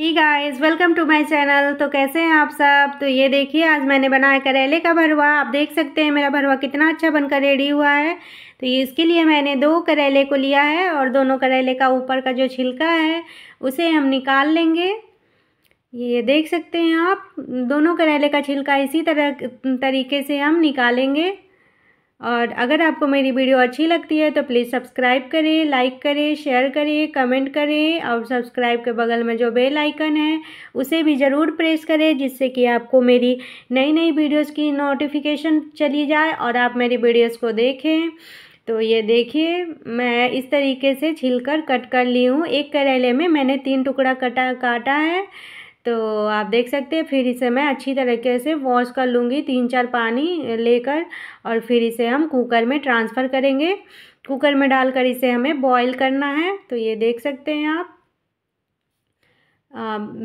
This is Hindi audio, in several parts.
he guys welcome to my channel तो कैसे हैं आप सब तो ये देखिए आज मैंने बनाया करेले का भरवा आप देख सकते हैं मेरा भरवा कितना अच्छा बनकर रेडी हुआ है तो ये इसके लिए मैंने दो करेले को लिया है और दोनों करेले का ऊपर का जो छिलका है उसे हम निकाल लेंगे ये देख सकते हैं आप दोनों करेले का छिलका इसी तरह तरीके से हम निकालेंगे और अगर आपको मेरी वीडियो अच्छी लगती है तो प्लीज़ सब्सक्राइब करें लाइक करें शेयर करें कमेंट करें और सब्सक्राइब के बगल में जो बेल आइकन है उसे भी ज़रूर प्रेस करें जिससे कि आपको मेरी नई नई वीडियोस की नोटिफिकेशन चली जाए और आप मेरी वीडियोस को देखें तो ये देखिए मैं इस तरीके से छिलकर कट कर ली हूँ एक करेले में मैंने तीन टुकड़ा कटा काटा है तो आप देख सकते हैं फिर इसे मैं अच्छी तरीके से वॉश कर लूँगी तीन चार पानी लेकर और फिर इसे हम कुकर में ट्रांसफ़र करेंगे कुकर में डालकर इसे हमें बॉईल करना है तो ये देख सकते हैं आप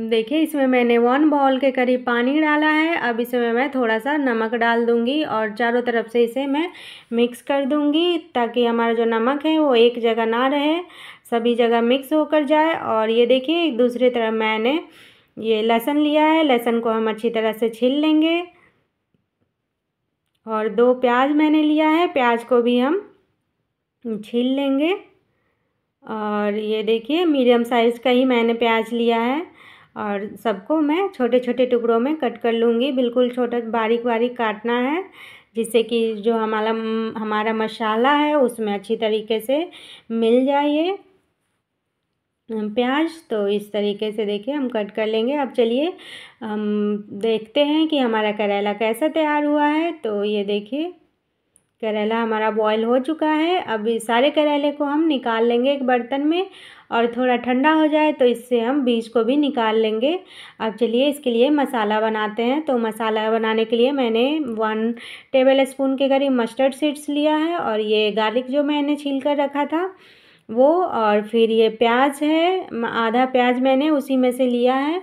देखिए इसमें मैंने वन बॉल के करीब पानी डाला है अब इसमें मैं थोड़ा सा नमक डाल दूंगी और चारों तरफ से इसे मैं मिक्स कर दूंगी ताकि हमारा जो नमक है वो एक जगह ना रहे सभी जगह मिक्स होकर जाए और ये देखिए एक दूसरी तरफ मैंने ये लहसुन लिया है लहसुन को हम अच्छी तरह से छील लेंगे और दो प्याज मैंने लिया है प्याज को भी हम छील लेंगे और ये देखिए मीडियम साइज़ का ही मैंने प्याज लिया है और सबको मैं छोटे छोटे टुकड़ों में कट कर लूँगी बिल्कुल छोटा बारीक बारीक काटना है जिससे कि जो हमारा हमारा मसाला है उसमें अच्छी तरीके से मिल जाए प्याज तो इस तरीके से देखिए हम कट कर लेंगे अब चलिए हम देखते हैं कि हमारा करेला कैसा तैयार हुआ है तो ये देखिए करेला हमारा बॉयल हो चुका है अब सारे करेले को हम निकाल लेंगे एक बर्तन में और थोड़ा ठंडा हो जाए तो इससे हम बीज को भी निकाल लेंगे अब चलिए इसके लिए मसाला बनाते हैं तो मसाला बनाने के लिए मैंने वन टेबल स्पून के करीब मस्टर्ड सीड्स लिया है और ये गार्लिक जो मैंने छील कर रखा था वो और फिर ये प्याज है आधा प्याज मैंने उसी में से लिया है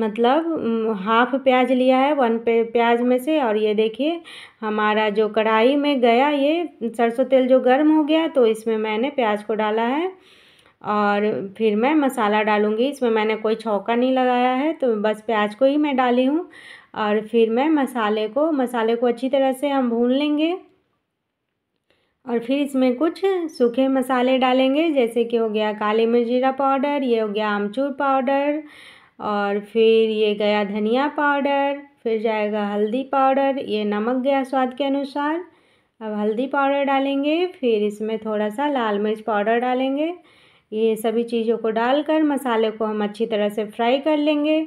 मतलब हाफ प्याज लिया है वन पे प्याज में से और ये देखिए हमारा जो कढ़ाई में गया ये सरसों तेल जो गर्म हो गया तो इसमें मैंने प्याज को डाला है और फिर मैं मसाला डालूँगी इसमें मैंने कोई छौका नहीं लगाया है तो बस प्याज को ही मैं डाली हूँ और फिर मैं मसाले को मसाले को अच्छी तरह से हम भून लेंगे और फिर इसमें कुछ सूखे मसाले डालेंगे जैसे कि हो गया काली मिर्च जीरा पाउडर ये हो गया आमचूर पाउडर और फिर ये गया धनिया पाउडर फिर जाएगा हल्दी पाउडर ये नमक गया स्वाद के अनुसार अब हल्दी पाउडर डालेंगे फिर इसमें थोड़ा सा लाल मिर्च पाउडर डालेंगे ये सभी चीज़ों को डालकर मसाले को हम अच्छी तरह से फ्राई कर लेंगे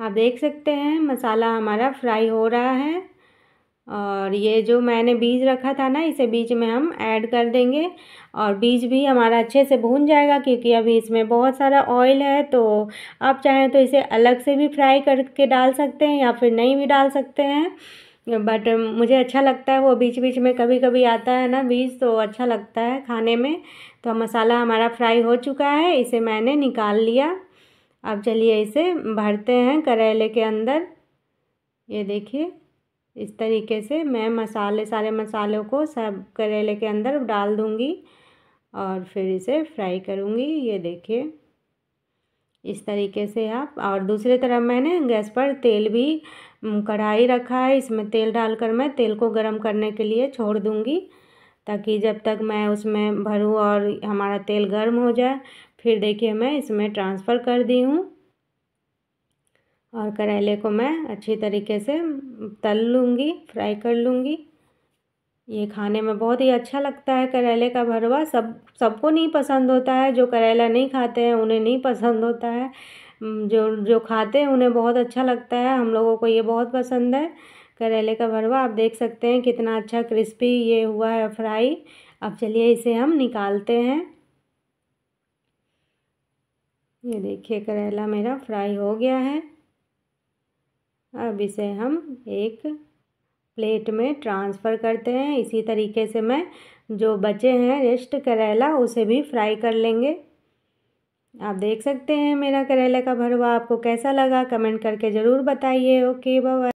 आप देख सकते हैं मसाला हमारा फ्राई हो रहा है और ये जो मैंने बीज रखा था ना इसे बीज में हम ऐड कर देंगे और बीज भी हमारा अच्छे से भून जाएगा क्योंकि अभी इसमें बहुत सारा ऑयल है तो आप चाहें तो इसे अलग से भी फ्राई करके डाल सकते हैं या फिर नहीं भी डाल सकते हैं बट मुझे अच्छा लगता है वो बीच बीच में कभी कभी आता है ना बीज तो अच्छा लगता है खाने में तो मसाला हमारा फ्राई हो चुका है इसे मैंने निकाल लिया अब चलिए इसे भरते हैं करेले के अंदर ये देखिए इस तरीके से मैं मसाले सारे मसालों को सब करेले के अंदर डाल दूँगी और फिर इसे फ्राई करूँगी ये देखिए इस तरीके से आप और दूसरी तरफ मैंने गैस पर तेल भी कढ़ाई रखा है इसमें तेल डालकर मैं तेल को गर्म करने के लिए छोड़ दूँगी ताकि जब तक मैं उसमें भरूँ और हमारा तेल गर्म हो जाए फिर देखिए मैं इसमें ट्रांसफ़र कर दी हूँ और करेले को मैं अच्छी तरीके से तल लूँगी फ्राई कर लूँगी ये खाने में बहुत ही अच्छा लगता है करेले का भरवा सब सबको नहीं पसंद होता है जो करेला नहीं खाते हैं उन्हें नहीं पसंद होता है जो जो खाते हैं उन्हें बहुत अच्छा लगता है हम लोगों को ये बहुत पसंद है करेले का भरवा आप देख सकते हैं कितना अच्छा क्रिस्पी ये हुआ है फ्राई अब चलिए इसे हम निकालते हैं ये देखिए करेला मेरा फ्राई हो गया है अब इसे हम एक प्लेट में ट्रांसफ़र करते हैं इसी तरीके से मैं जो बचे हैं रेस्ट करेला उसे भी फ्राई कर लेंगे आप देख सकते हैं मेरा करेला का भरवा आपको कैसा लगा कमेंट करके ज़रूर बताइए ओके बाबा